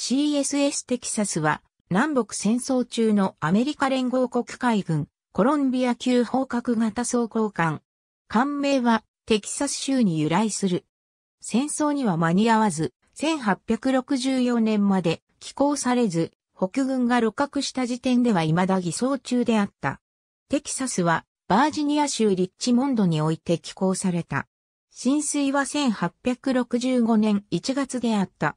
CSS テキサスは南北戦争中のアメリカ連合国海軍コロンビア級砲角型装甲艦。艦名はテキサス州に由来する。戦争には間に合わず、1864年まで寄港されず、北軍が露獲した時点では未だ偽装中であった。テキサスはバージニア州リッチモンドにおいて寄港された。浸水は1865年1月であった。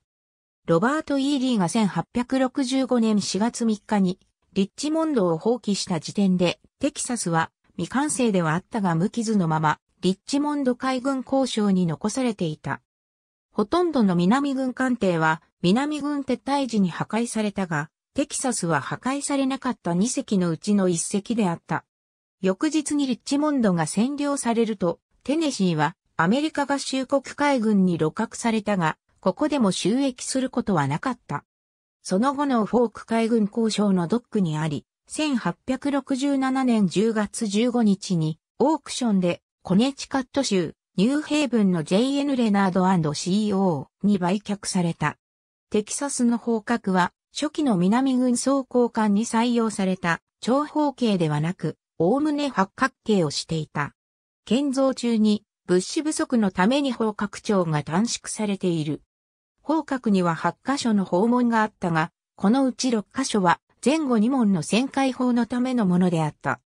ロバート・イーリーが1865年4月3日にリッチモンドを放棄した時点で、テキサスは未完成ではあったが無傷のまま、リッチモンド海軍交渉に残されていた。ほとんどの南軍艦艇は南軍撤退時に破壊されたが、テキサスは破壊されなかった2隻のうちの1隻であった。翌日にリッチモンドが占領されると、テネシーはアメリカ合衆国海軍に露獲されたが、ここでも収益することはなかった。その後のフォーク海軍交渉のドックにあり、1867年10月15日にオークションでコネチカット州ニューヘイブンの JN レナード &CO に売却された。テキサスの方角は初期の南軍装甲艦に採用された長方形ではなく、おおむね八角形をしていた。建造中に物資不足のために方角長が短縮されている。方角には8カ所の訪問があったが、このうち6カ所は前後2問の旋回法のためのものであった。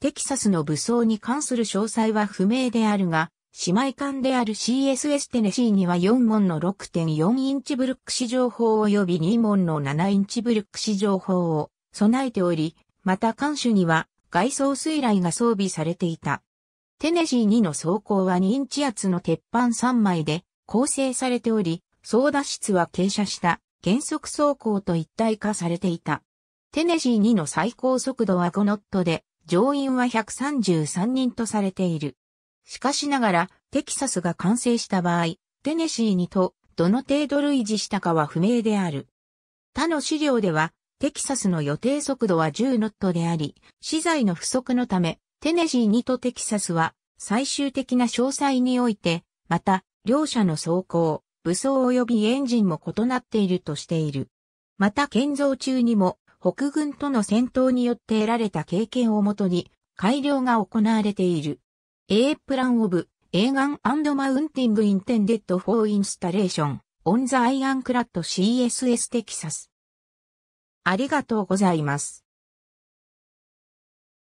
テキサスの武装に関する詳細は不明であるが、姉妹艦である CSS テネシーには4問の6.4インチブルック市情報及び2問の7インチブルック市情報を備えており、また艦首には外装水雷が装備されていた。テネシー2の装甲は2インチ厚の鉄板3枚で構成されており、操舵室は傾斜した減速走行と一体化されていた。テネシー2の最高速度は5ノットで、乗員は133人とされている。しかしながら、テキサスが完成した場合、テネシー2とどの程度類似したかは不明である。他の資料では、テキサスの予定速度は10ノットであり、資材の不足のため、テネシー2とテキサスは最終的な詳細において、また、両者の走行、武装及びエンジンも異なっているとしている。また建造中にも北軍との戦闘によって得られた経験をもとに改良が行われている。A Plan of a g u n and Mounting Intended for Installation on the i r o n c r a d CSS Texas ありがとうございます。